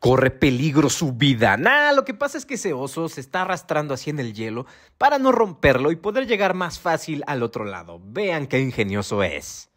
corre peligro su vida. Nah, lo que pasa es que ese oso se está arrastrando así en el hielo para no romperlo y poder llegar más fácil al otro lado. Vean qué ingenioso es.